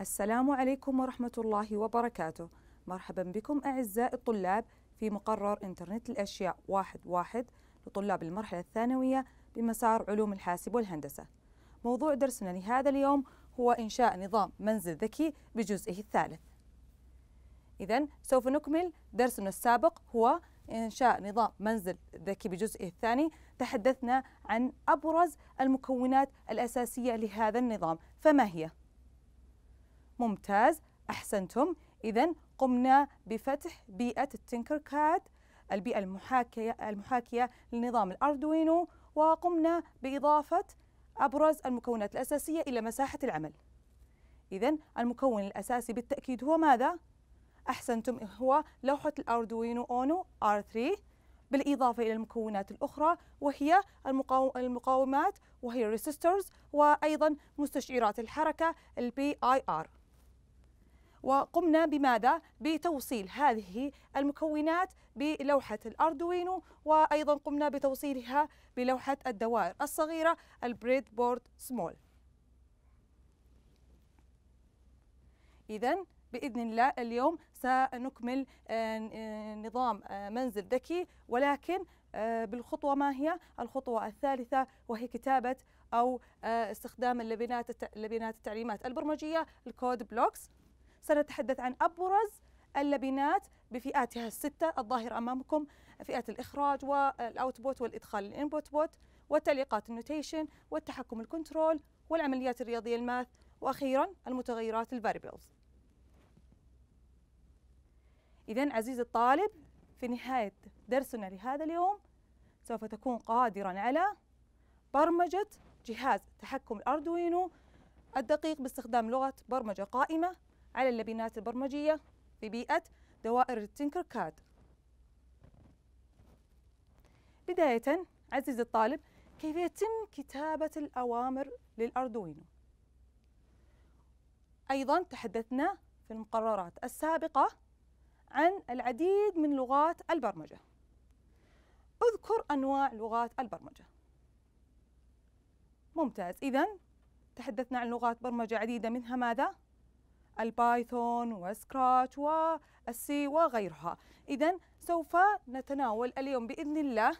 السلام عليكم ورحمة الله وبركاته مرحبا بكم أعزائي الطلاب في مقرر إنترنت الأشياء واحد واحد لطلاب المرحلة الثانوية بمسار علوم الحاسب والهندسة موضوع درسنا لهذا اليوم هو إنشاء نظام منزل ذكي بجزئه الثالث إذا سوف نكمل درسنا السابق هو إنشاء نظام منزل ذكي بجزئه الثاني تحدثنا عن أبرز المكونات الأساسية لهذا النظام فما هي؟ ممتاز أحسنتم إذا قمنا بفتح بيئة التنكر كاد البيئة المحاكية, المحاكية لنظام الأردوينو وقمنا بإضافة أبرز المكونات الأساسية إلى مساحة العمل إذا المكون الأساسي بالتأكيد هو ماذا؟ أحسنتم هو لوحة الأردوينو أونو R3 بالإضافة إلى المكونات الأخرى وهي المقاومات وهي الريسيسترز وأيضا مستشعرات الحركة البي آي آر وقمنا بماذا؟ بتوصيل هذه المكونات بلوحة الأردوينو وأيضا قمنا بتوصيلها بلوحة الدوائر الصغيرة البريد بورد سمول إذا بإذن الله اليوم سنكمل آه، آه، نظام آه، منزل ذكي ولكن بالخطوة ما هي؟ الخطوة الثالثة وهي كتابة أو استخدام اللبنات اللبنات التعليمات البرمجية الكود بلوكس سنتحدث عن أبرز اللبنات بفئاتها الستة الظاهرة أمامكم فئة الإخراج والأوتبوت والإدخال الإنبوت بوت والتعليقات النوتيشن والتحكم الكنترول والعمليات الرياضية الماث وأخيرا المتغيرات الفاريبلز إذا عزيزي الطالب في نهاية درسنا لهذا اليوم سوف تكون قادرا على برمجة جهاز تحكم الأردوينو الدقيق باستخدام لغة برمجة قائمة على اللبنات البرمجية في بيئة دوائر التنكركاد بداية عزيزي الطالب كيف يتم كتابة الأوامر للأردوينو أيضا تحدثنا في المقررات السابقة عن العديد من لغات البرمجة اذكر أنواع لغات البرمجة ممتاز إذا تحدثنا عن لغات برمجة عديدة منها ماذا؟ البايثون وسكراتش والسي وغيرها إذا سوف نتناول اليوم بإذن الله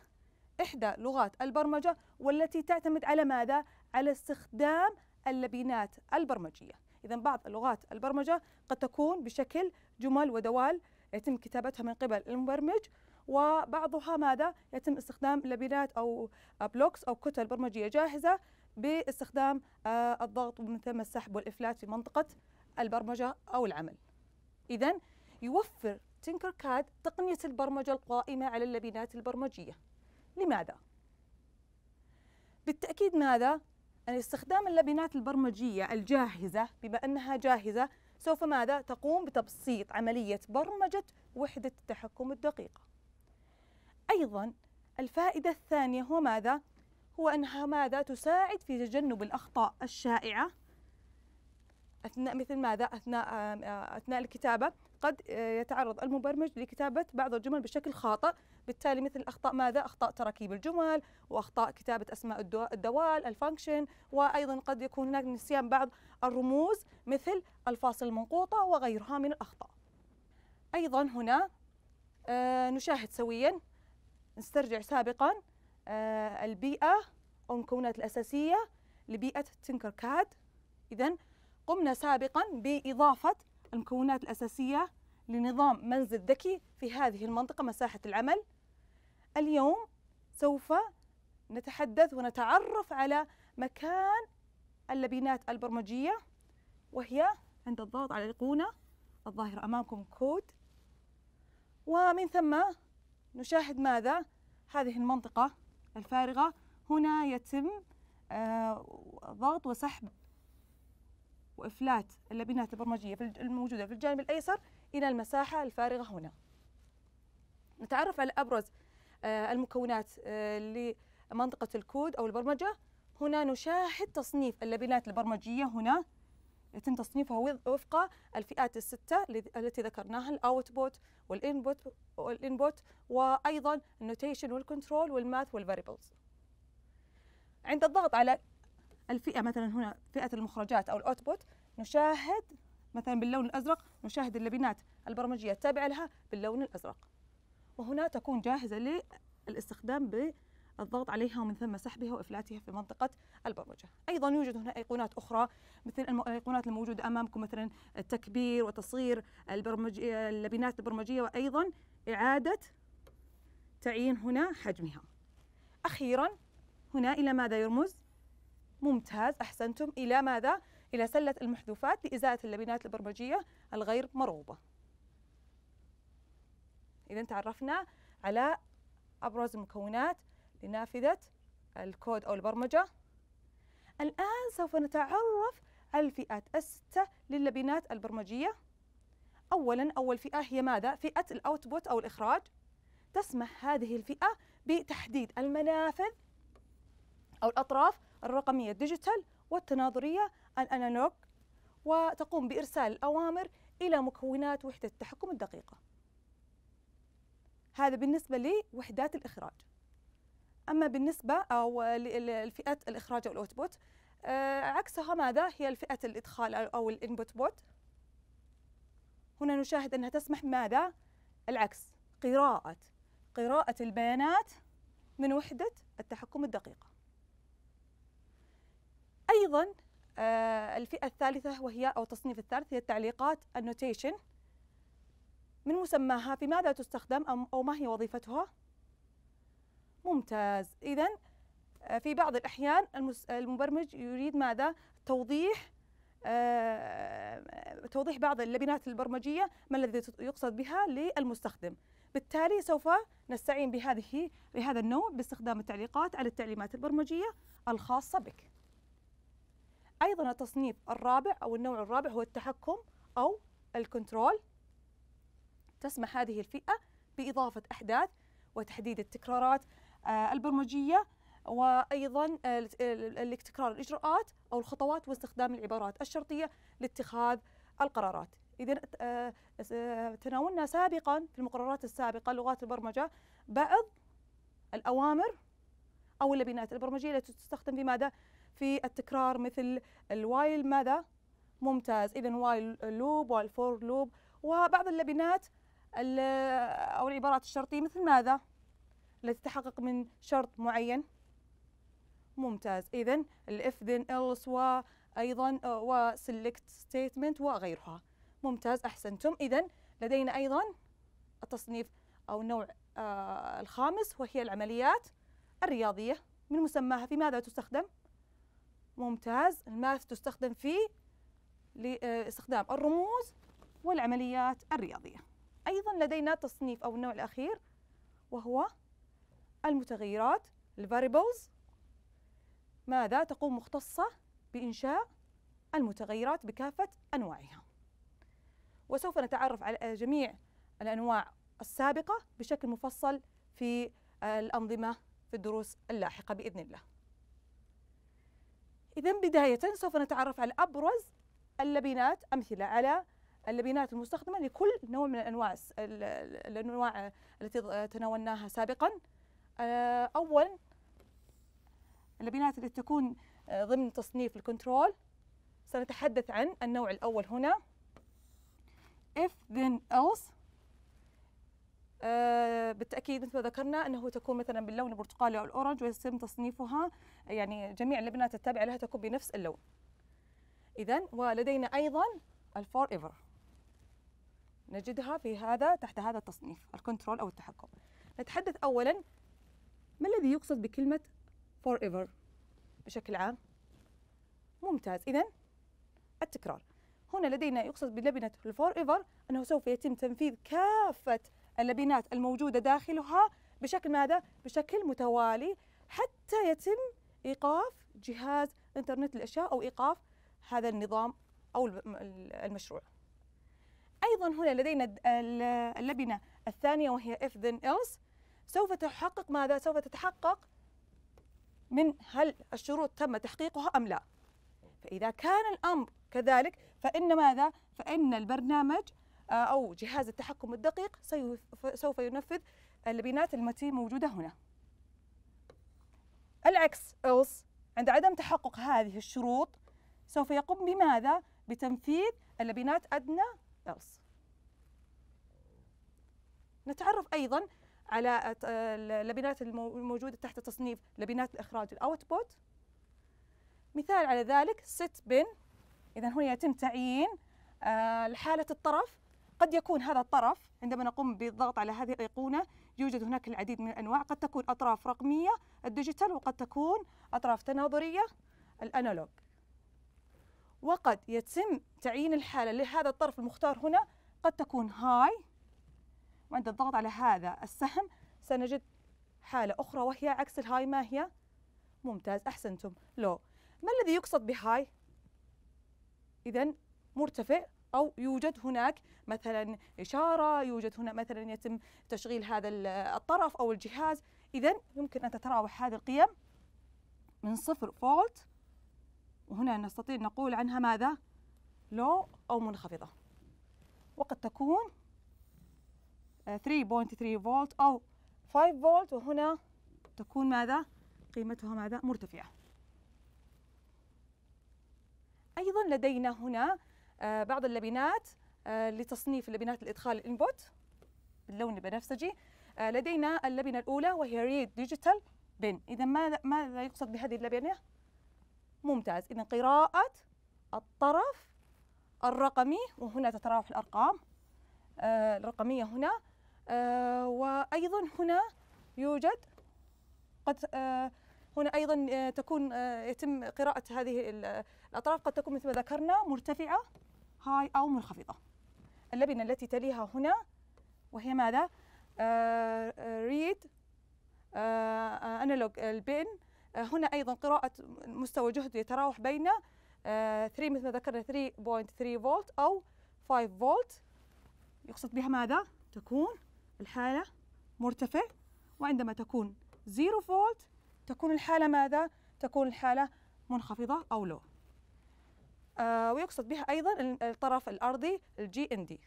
إحدى لغات البرمجة والتي تعتمد على ماذا؟ على استخدام اللبنات البرمجية إذا بعض لغات البرمجة قد تكون بشكل جمل ودوال يتم كتابتها من قبل المبرمج وبعضها ماذا؟ يتم استخدام لبنات أو بلوكس أو كتل برمجية جاهزة باستخدام آه، الضغط ومن ثم السحب والإفلات في منطقة البرمجة أو العمل إذا يوفر كاد تقنية البرمجة القائمة على اللبنات البرمجية لماذا؟ بالتأكيد ماذا؟ أن استخدام اللبنات البرمجية الجاهزة بما أنها جاهزة سوف ماذا؟ تقوم بتبسيط عملية برمجة وحدة التحكم الدقيقة أيضا الفائدة الثانية هو ماذا؟ هو أنها ماذا تساعد في تجنب الأخطاء الشائعة أثناء مثل ماذا أثناء آه، أثناء الكتابة قد آه، يتعرض المبرمج لكتابة بعض الجمل بشكل خاطئ بالتالي مثل أخطاء ماذا أخطاء تراكيب الجمل وأخطاء كتابة أسماء الدوال الفانكشن وأيضا قد يكون هناك نسيان بعض الرموز مثل الفاصل المنقوطة وغيرها من الأخطاء أيضا هنا آه، نشاهد سويا نسترجع سابقا البيئة أو المكونات الأساسية لبيئة تنكر كاد إذا قمنا سابقا بإضافة المكونات الأساسية لنظام منزل ذكي في هذه المنطقة مساحة العمل اليوم سوف نتحدث ونتعرف على مكان اللبنات البرمجية وهي عند الضغط على الأيقونة الظاهرة أمامكم كود ومن ثم نشاهد ماذا هذه المنطقة الفارغة هنا يتم آه، ضغط وسحب وإفلات اللبنات البرمجية الموجودة في الجانب الأيسر إلى المساحة الفارغة هنا نتعرف على أبرز آه، المكونات آه، لمنطقة الكود أو البرمجة هنا نشاهد تصنيف اللبنات البرمجية هنا يتم تصنيفها وفق الفئات الستة التي ذكرناها الاوتبوت والانبوت والانبوت وايضا النوتيشن والكنترول والماث والفاريبلز عند الضغط على الفئه مثلا هنا فئه المخرجات او الاوتبوت نشاهد مثلا باللون الازرق نشاهد اللبنات البرمجيه التابعه لها باللون الازرق وهنا تكون جاهزه للاستخدام بالضغط عليها ومن ثم سحبها وافلاتها في منطقه البرمجه ايضا يوجد هنا ايقونات اخرى مثل الايقونات الموجوده امامكم مثلا التكبير وتصغير البرمجيه اللبنات البرمجيه وايضا اعاده تعيين هنا حجمها اخيرا هنا الى ماذا يرمز ممتاز أحسنتم إلى ماذا؟ إلى سلة المحذوفات لإزالة اللبنات البرمجية الغير مرغوبة إذا تعرفنا على أبرز المكونات لنافذة الكود أو البرمجة الآن سوف نتعرف على الفئات الستة للبنات البرمجية أولا أول فئة هي ماذا؟ فئة الأوتبوت أو الإخراج تسمح هذه الفئة بتحديد المنافذ أو الأطراف الرقمية الديجيتال والتناظرية الأنالوج وتقوم بإرسال الأوامر إلى مكونات وحدة التحكم الدقيقة هذا بالنسبة لوحدات الإخراج أما بالنسبة أو لفئات الإخراج أو الأوتبوت آه، عكسها ماذا هي الفئة الإدخال أو الإنبوت بوت هنا نشاهد أنها تسمح ماذا العكس قراءة قراءة البيانات من وحدة التحكم الدقيقة أيضا آه، الفئة الثالثة وهي أو التصنيف الثالث هي التعليقات النوتيشن من مسماها في ماذا تستخدم أو ما هي وظيفتها ممتاز إذا آه، في بعض الأحيان المبرمج يريد ماذا توضيح آه، توضيح بعض اللبنات البرمجية ما الذي يقصد بها للمستخدم بالتالي سوف نستعين بهذه بهذا النوع باستخدام التعليقات على التعليمات البرمجية الخاصة بك ايضا التصنيف الرابع او النوع الرابع هو التحكم او الكنترول تسمح هذه الفئه باضافه احداث وتحديد التكرارات آه، البرمجيه وايضا تكرار الاجراءات او الخطوات واستخدام العبارات الشرطيه لاتخاذ القرارات اذا آه، آه، تناولنا سابقا في المقررات السابقه لغات البرمجه بعض الاوامر او اللبنات البرمجيه التي تستخدم في ماذا في التكرار مثل الوايل ماذا ممتاز إذا وايل لوب وايل فور لوب وبعض اللبنات أو العبارات الشرطية مثل ماذا التي تحقق من شرط معين ممتاز إذا الإف ذن إلس وأيضا وسلكت ستيتمنت وغيرها ممتاز أحسنتم إذا لدينا أيضا التصنيف أو النوع آه الخامس وهي العمليات الرياضية من مسماها في ماذا تستخدم؟ ممتاز الماث تستخدم في لاستخدام الرموز والعمليات الرياضية أيضا لدينا تصنيف أو النوع الأخير وهو المتغيرات الفاريبلز ماذا تقوم مختصة بإنشاء المتغيرات بكافة أنواعها وسوف نتعرف على جميع الأنواع السابقة بشكل مفصل في الأنظمة في الدروس اللاحقة بإذن الله إذا بداية سوف نتعرف على أبرز اللبنات أمثلة على اللبنات المستخدمة لكل نوع من الأنواع الأنواع التي تناولناها سابقا آه، أولا اللبنات التي تكون آه، ضمن تصنيف الكنترول سنتحدث عن النوع الأول هنا if then else آه، بالتاكيد مثل ما ذكرنا انه تكون مثلا باللون البرتقالي او الاورنج ويتم تصنيفها يعني جميع اللبنات التابعه لها تكون بنفس اللون اذا ولدينا ايضا الفور ايفر نجدها في هذا تحت هذا التصنيف الكنترول او التحكم نتحدث اولا ما الذي يقصد بكلمه فور ايفر بشكل عام ممتاز اذا التكرار هنا لدينا يقصد بلبنه الفور ايفر انه سوف يتم تنفيذ كافه اللبنات الموجودة داخلها بشكل ماذا؟ بشكل متوالي حتى يتم إيقاف جهاز إنترنت الأشياء أو إيقاف هذا النظام أو المشروع أيضا هنا لدينا اللبنة الثانية وهي if then else سوف تحقق ماذا؟ سوف تتحقق من هل الشروط تم تحقيقها أم لا فإذا كان الأمر كذلك فإن ماذا؟ فإن البرنامج آه، أو جهاز التحكم الدقيق سوف ينفذ البيانات التي موجودة هنا العكس أوس عند عدم تحقق هذه الشروط سوف يقوم بماذا؟ بتنفيذ اللبنات أدنى أوس نتعرف أيضا على اللبنات الموجودة تحت تصنيف لبنات الإخراج الأوتبوت مثال على ذلك ست بن إذا هنا يتم تعيين آه، لحالة الطرف قد يكون هذا الطرف عندما نقوم بالضغط على هذه الأيقونة يوجد هناك العديد من الأنواع قد تكون أطراف رقمية الديجيتال وقد تكون أطراف تناظرية الأنالوج وقد يتم تعيين الحالة لهذا الطرف المختار هنا قد تكون هاي وعند الضغط على هذا السهم سنجد حالة أخرى وهي عكس الهاي ما هي؟ ممتاز أحسنتم لو ما الذي يقصد بهاي؟ إذا مرتفع أو يوجد هناك مثلا إشارة يوجد هنا مثلا يتم تشغيل هذا الطرف أو الجهاز إذا يمكن أن تتراوح هذه القيم من صفر فولت وهنا نستطيع أن نقول عنها ماذا؟ لو أو منخفضة وقد تكون 3.3 فولت أو 5 فولت وهنا تكون ماذا؟ قيمتها ماذا؟ مرتفعة أيضا لدينا هنا آه، بعض اللبنات آه، لتصنيف اللبنات الإدخال الإنبوت باللون البنفسجي آه، لدينا اللبنة الأولى وهي ريد ديجيتال بن إذا ماذا ماذا يقصد بهذه اللبنة؟ ممتاز إذا قراءة الطرف الرقمي وهنا تتراوح الأرقام الرقمية هنا وأيضا هنا يوجد قد هنا أيضا تكون يتم قراءة هذه الأطراف قد تكون مثل ما ذكرنا مرتفعة هاي أو منخفضة اللبنة التي تليها هنا وهي ماذا؟ ريد أنالوج البين هنا أيضا قراءة مستوى جهد يتراوح بين 3 آه، مثل ما ذكرنا 3.3 فولت أو 5 فولت يقصد بها ماذا؟ تكون الحالة مرتفع وعندما تكون 0 فولت تكون الحالة ماذا؟ تكون الحالة منخفضة أو لو آه، ويقصد بها أيضا الطرف الأرضي الجي إن دي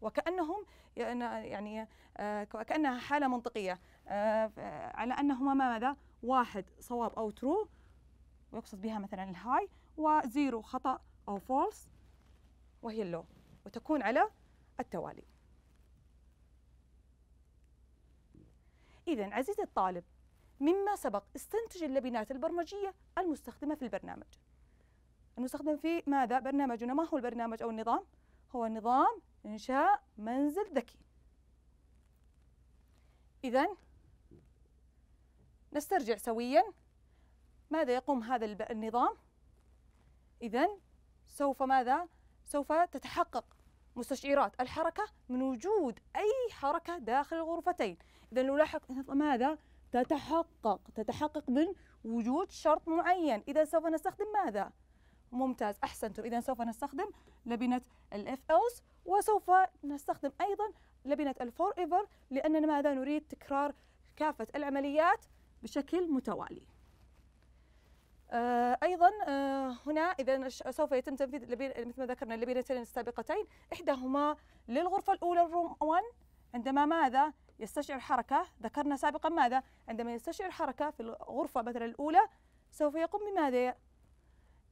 وكأنهم يعني آه، كأنها حالة منطقية آه، على أنهما ماذا؟ واحد صواب أو ترو ويقصد بها مثلا الهاي وزيرو خطأ أو فولس وهي اللو وتكون على التوالي إذا عزيزي الطالب مما سبق استنتج اللبنات البرمجية المستخدمة في البرنامج نستخدم في ماذا برنامجنا ما هو البرنامج أو النظام هو نظام إنشاء منزل ذكي إذا نسترجع سويا ماذا يقوم هذا النظام إذا سوف ماذا سوف تتحقق مستشعرات الحركة من وجود أي حركة داخل الغرفتين إذا نلاحظ ماذا تتحقق تتحقق من وجود شرط معين إذا سوف نستخدم ماذا ممتاز أحسنتم إذا سوف نستخدم لبنة الإف اوس وسوف نستخدم أيضا لبنة الفور إيفر لأننا ماذا نريد تكرار كافة العمليات بشكل متوالي آه، ايضا آه، هنا اذا سوف يتم تنفيذ مثل ما ذكرنا اللبنتين السابقتين احداهما للغرفه الاولى الروم 1 عندما ماذا يستشعر حركه ذكرنا سابقا ماذا عندما يستشعر حركه في الغرفه مثلا الاولى سوف يقوم بماذا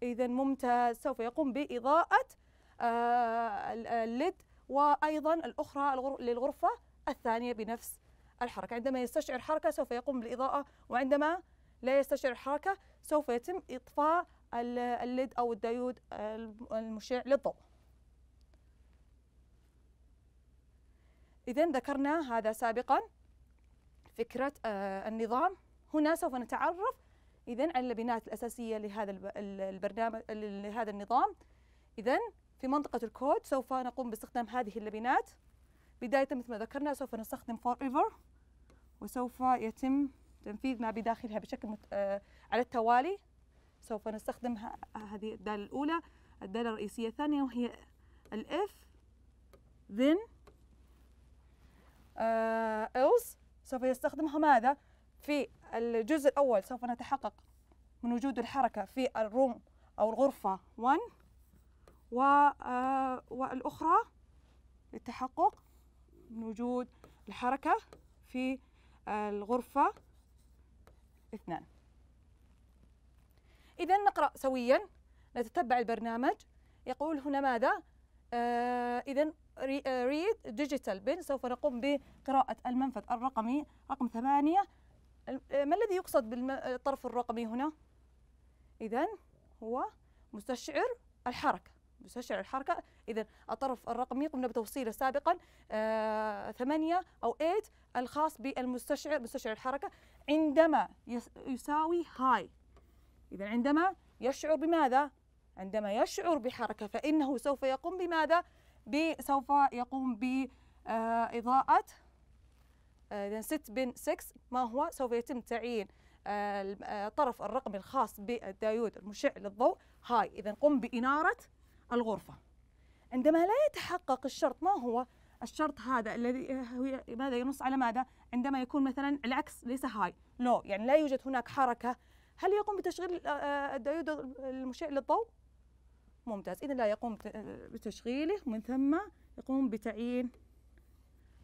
إذا ممتاز سوف يقوم بإضاءة آه، الليد وأيضا الأخرى للغرفة الثانية بنفس الحركة عندما يستشعر حركة سوف يقوم بالإضاءة وعندما لا يستشعر حركة سوف يتم إطفاء الليد أو الدايود المشع للضوء إذا ذكرنا هذا سابقا فكرة آه، النظام هنا سوف نتعرف إذا اللبنات الأساسية لهذا البرنامج لهذا النظام إذا في منطقة الكود سوف نقوم باستخدام هذه اللبنات بداية مثل ما ذكرنا سوف نستخدم forever وسوف يتم تنفيذ ما بداخلها بشكل مت... آه على التوالي سوف نستخدم هذه الدالة الأولى الدالة الرئيسية الثانية وهي الإف then آه else سوف يستخدمها ماذا في الجزء الأول سوف نتحقق من وجود الحركة في الروم أو الغرفة 1 و آه، والأخرى للتحقق من وجود الحركة في الغرفة 2 إذا نقرأ سويا نتتبع البرنامج يقول هنا ماذا؟ آه إذا ريد ديجيتال بن سوف نقوم بقراءة المنفذ الرقمي رقم ثمانية آه، ما الذي يقصد بالطرف آه، الرقمي هنا؟ إذا هو مستشعر الحركة مستشعر الحركة إذا الطرف الرقمي قمنا بتوصيله سابقا آه ثمانية أو 8 الخاص بالمستشعر مستشعر الحركة عندما يساوي هاي إذا عندما يشعر بماذا؟ عندما يشعر بحركة فإنه سوف يقوم بماذا؟ سوف يقوم بإضاءة آه، إذا 6 بن 6 ما هو سوف يتم تعيين آه، الطرف آه، الرقمي الخاص بالدايود المشع للضوء هاي إذا قم بإنارة الغرفة عندما لا يتحقق الشرط ما هو الشرط هذا الذي هو ماذا ينص على ماذا عندما يكون مثلا العكس ليس هاي لو يعني لا يوجد هناك حركة هل يقوم بتشغيل الدايود المشع للضوء ممتاز إذا لا يقوم بتشغيله ومن ثم يقوم بتعيين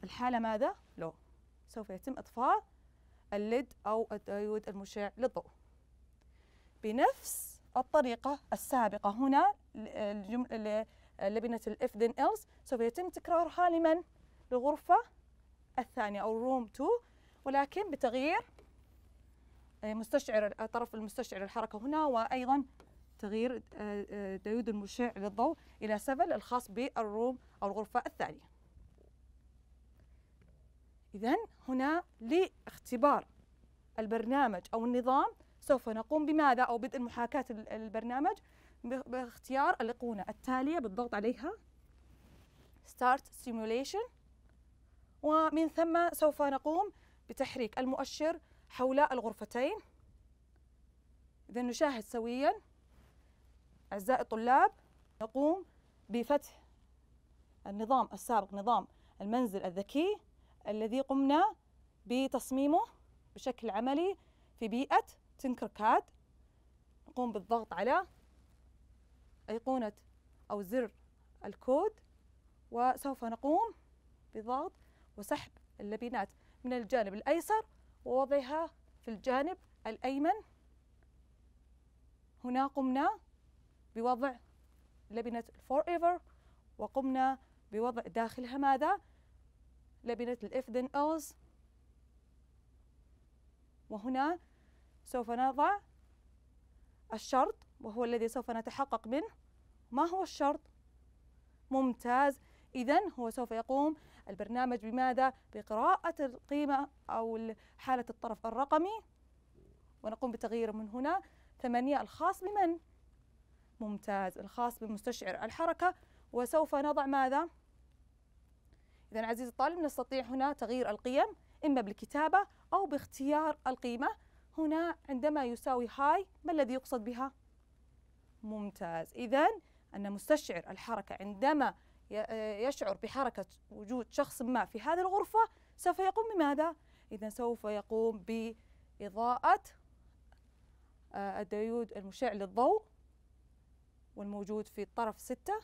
الحالة ماذا لو سوف يتم إطفاء الليد أو الديود المشع للضوء بنفس الطريقة السابقة هنا لبنة الإفدن ايلز سوف يتم تكرارها لمن؟ للغرفة الثانية أو روم 2 ولكن بتغيير مستشعر طرف المستشعر الحركة هنا وأيضا تغيير آه، آه، ديود المشع للضوء إلى سفل الخاص بالروم أو الغرفة الثانية إذا هنا لاختبار البرنامج أو النظام سوف نقوم بماذا أو بدء محاكاة البرنامج باختيار الأيقونة التالية بالضغط عليها Start Simulation ومن ثم سوف نقوم بتحريك المؤشر حول الغرفتين إذا نشاهد سويا أعزائي الطلاب نقوم بفتح النظام السابق نظام المنزل الذكي الذي قمنا بتصميمه بشكل عملي في بيئة تنكر كاد نقوم بالضغط على أيقونة أو زر الكود وسوف نقوم بضغط وسحب اللبنات من الجانب الأيسر ووضعها في الجانب الأيمن هنا قمنا بوضع لبنة فور ايفر وقمنا بوضع داخلها ماذا؟ لبنة الإف then else وهنا سوف نضع الشرط وهو الذي سوف نتحقق منه ما هو الشرط؟ ممتاز إذا هو سوف يقوم البرنامج بماذا؟ بقراءة القيمة أو حالة الطرف الرقمي ونقوم بتغييره من هنا ثمانية الخاص بمن؟ ممتاز الخاص بمستشعر الحركة وسوف نضع ماذا؟ إذا عزيزي الطالب نستطيع هنا تغيير القيم إما بالكتابة أو باختيار القيمة هنا عندما يساوي هاي ما الذي يقصد بها؟ ممتاز إذا أن مستشعر الحركة عندما آه، يشعر بحركة وجود شخص ما في هذه الغرفة سوف يقوم بماذا؟ إذا سوف يقوم بإضاءة آه، الديود المشع للضوء والموجود في الطرف ستة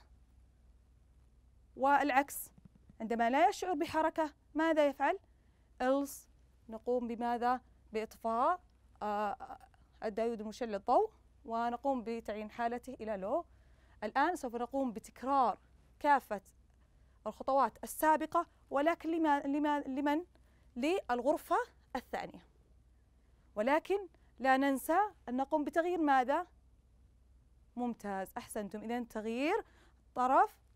والعكس عندما لا يشعر بحركة ماذا يفعل؟ إلص نقوم بماذا؟ بإطفاء آه، آه، الدايود المشل للضوء ونقوم بتعيين حالته إلى لو الآن سوف نقوم بتكرار كافة الخطوات السابقة ولكن لما لما لمن؟ للغرفة الثانية ولكن لا ننسى أن نقوم بتغيير ماذا؟ ممتاز أحسنتم إذا تغيير طرف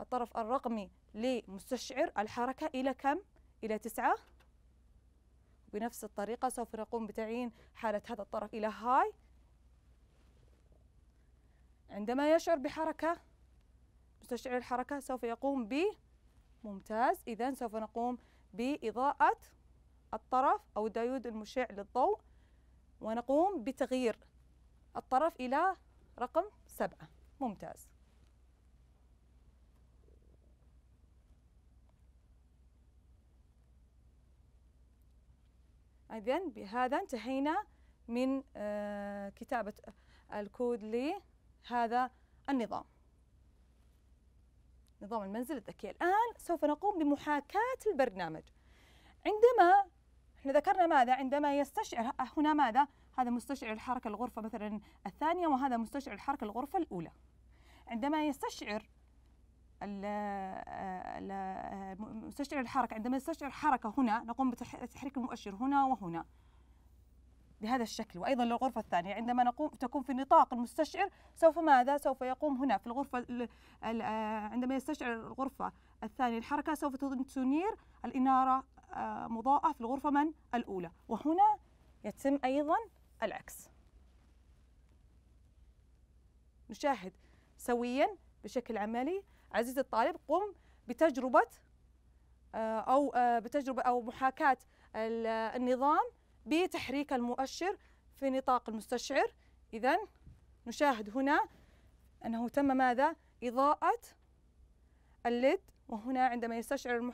الطرف الرقمي لمستشعر الحركة إلى كم؟ إلى تسعة بنفس الطريقة سوف نقوم بتعيين حالة هذا الطرف إلى هاي عندما يشعر بحركة مستشعر الحركة سوف يقوم ب ممتاز إذا سوف نقوم بإضاءة الطرف أو الدايود المشع للضوء ونقوم بتغيير الطرف إلى رقم سبعة ممتاز إذا بهذا انتهينا من آه، كتابة الكود لهذا النظام نظام المنزل الذكي الآن سوف نقوم بمحاكاة البرنامج عندما احنا ذكرنا ماذا عندما يستشعر هنا ماذا هذا مستشعر الحركة الغرفة مثلا الثانية وهذا مستشعر الحركة الغرفة الأولى عندما يستشعر آه، آه، مستشعر الحركة عندما نستشعر حركة هنا نقوم بتحريك المؤشر هنا وهنا بهذا الشكل وأيضا للغرفة الثانية عندما نقوم تكون في نطاق المستشعر سوف ماذا؟ سوف يقوم هنا في الغرفة آه، عندما يستشعر الغرفة الثانية الحركة سوف تنير الإنارة مضاءة في الغرفة من؟ الأولى وهنا يتم أيضا العكس نشاهد سويا بشكل عملي عزيزي الطالب قم بتجربة آه، أو آه، بتجربة أو محاكاة آه، النظام بتحريك المؤشر في نطاق المستشعر إذا نشاهد هنا أنه تم ماذا؟ إضاءة الليد وهنا عندما يستشعر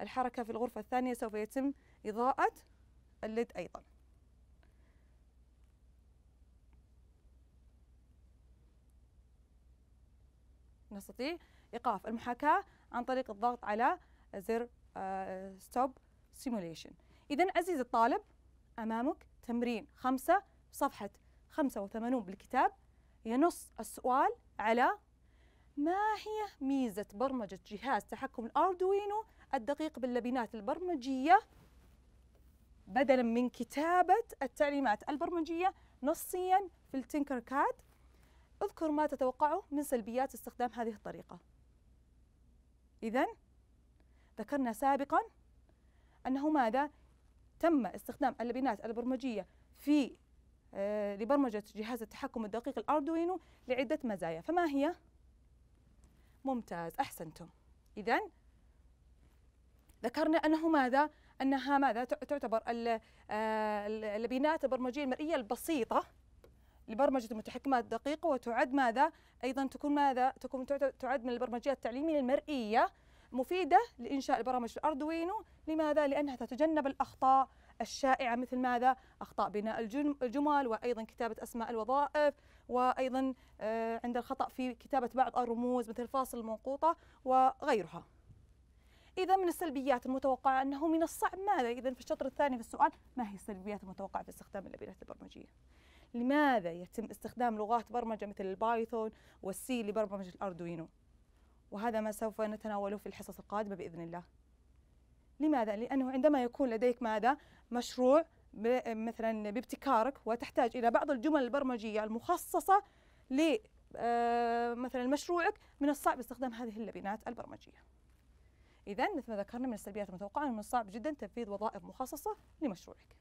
الحركة في الغرفة الثانية سوف يتم إضاءة الليد أيضاً نستطيع إيقاف المحاكاة عن طريق الضغط على زر ستوب سيموليشن إذا عزيزي الطالب أمامك تمرين خمسة صفحة 85 بالكتاب ينص السؤال على ما هي ميزة برمجة جهاز تحكم الأردوينو الدقيق باللبنات البرمجية بدلا من كتابة التعليمات البرمجية نصيا في التنكر كاد اذكر ما تتوقعه من سلبيات استخدام هذه الطريقة إذا ذكرنا سابقا أنه ماذا تم استخدام اللبنات البرمجية في آه، لبرمجة جهاز التحكم الدقيق الأردوينو لعدة مزايا فما هي؟ ممتاز أحسنتم إذا ذكرنا أنه ماذا؟ أنها ماذا تعتبر آه، اللبنات البرمجية المرئية البسيطة لبرمجة المتحكمات الدقيقة وتعد ماذا أيضا تكون ماذا تكون تعد من البرمجيات التعليمية المرئية مفيدة لإنشاء البرامج الأردوينو لماذا؟ لأنها تتجنب الأخطاء الشائعة مثل ماذا؟ أخطاء بناء الجمل وأيضا كتابة أسماء الوظائف وأيضا آه، عند الخطأ في كتابة بعض الرموز مثل الفاصل المنقوطة وغيرها إذا من السلبيات المتوقعة أنه من الصعب ماذا؟ إذا في الشطر الثاني في السؤال ما هي السلبيات المتوقعة في استخدام الأبيات البرمجية؟ لماذا يتم استخدام لغات برمجة مثل البايثون والسي لبرمجة الأردوينو وهذا ما سوف نتناوله في الحصص القادمة بإذن الله لماذا؟ لأنه عندما يكون لديك ماذا؟ مشروع مثلا بابتكارك وتحتاج إلى بعض الجمل البرمجية المخصصة ل آه، مثلا مشروعك من الصعب استخدام هذه اللبنات البرمجية إذا مثل ما ذكرنا من السلبيات المتوقعة أنه من الصعب جدا تنفيذ وظائف مخصصة لمشروعك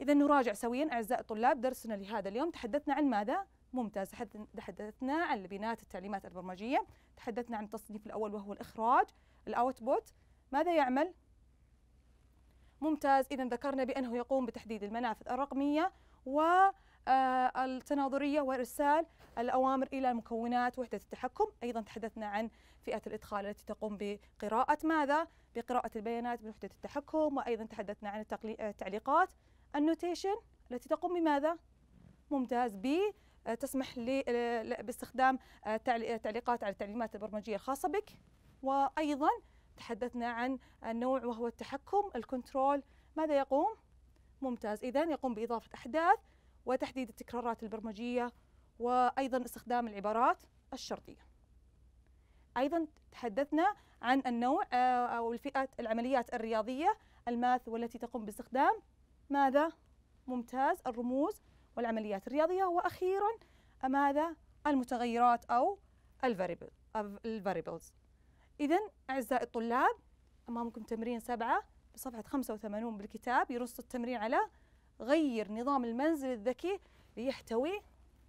إذا نراجع سويا أعزائي الطلاب درسنا لهذا اليوم تحدثنا عن ماذا؟ ممتاز تحدثنا عن بناءات التعليمات البرمجية تحدثنا عن التصنيف الأول وهو الإخراج الأوتبوت ماذا يعمل؟ ممتاز إذا ذكرنا بأنه يقوم بتحديد المنافذ الرقمية والتناظرية آه، وإرسال الأوامر إلى مكونات وحدة التحكم أيضا تحدثنا عن فئة الإدخال التي تقوم بقراءة ماذا؟ بقراءة البيانات من وحدة التحكم وأيضا تحدثنا عن آه، التعليقات النوتيشن التي تقوم بماذا؟ ممتاز ب آه، تسمح لي آه، باستخدام آه، تعليقات على التعليمات البرمجية الخاصة بك وأيضا تحدثنا عن النوع وهو التحكم الكنترول ماذا يقوم؟ ممتاز إذا يقوم بإضافة أحداث وتحديد التكرارات البرمجية وأيضا استخدام العبارات الشرطية أيضا تحدثنا عن النوع أو الفئة العمليات الرياضية الماث والتي تقوم باستخدام ماذا؟ ممتاز الرموز والعمليات الرياضية وأخيرا ماذا؟ المتغيرات أو الفاريبل الفاريبلز إذا أعزائي الطلاب أمامكم تمرين سبعة بصفحة 85 بالكتاب ينص التمرين على غير نظام المنزل الذكي ليحتوي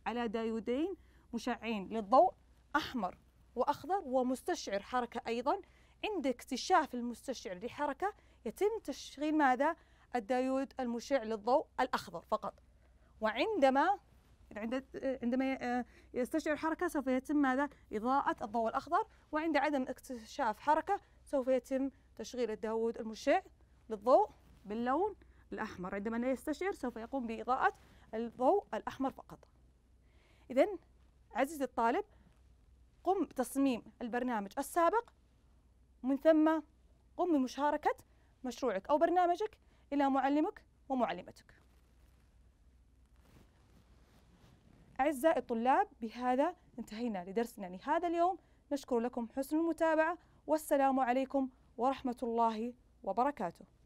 على دايودين مشعين للضوء أحمر وأخضر ومستشعر حركة أيضا عند اكتشاف المستشعر لحركة يتم تشغيل ماذا؟ الدايود المشع للضوء الأخضر فقط وعندما عندما آه، يستشعر حركة سوف يتم ماذا؟ إضاءة الضوء الأخضر وعند عدم اكتشاف حركة سوف يتم تشغيل الدايود المشع للضوء باللون الأحمر عندما لا يستشعر سوف يقوم بإضاءة الضوء الأحمر فقط إذا عزيزي الطالب قم بتصميم البرنامج السابق ومن ثم قم بمشاركة مشروعك أو برنامجك إلى معلمك ومعلمتك أعزائي الطلاب بهذا انتهينا لدرسنا لهذا اليوم نشكر لكم حسن المتابعة والسلام عليكم ورحمة الله وبركاته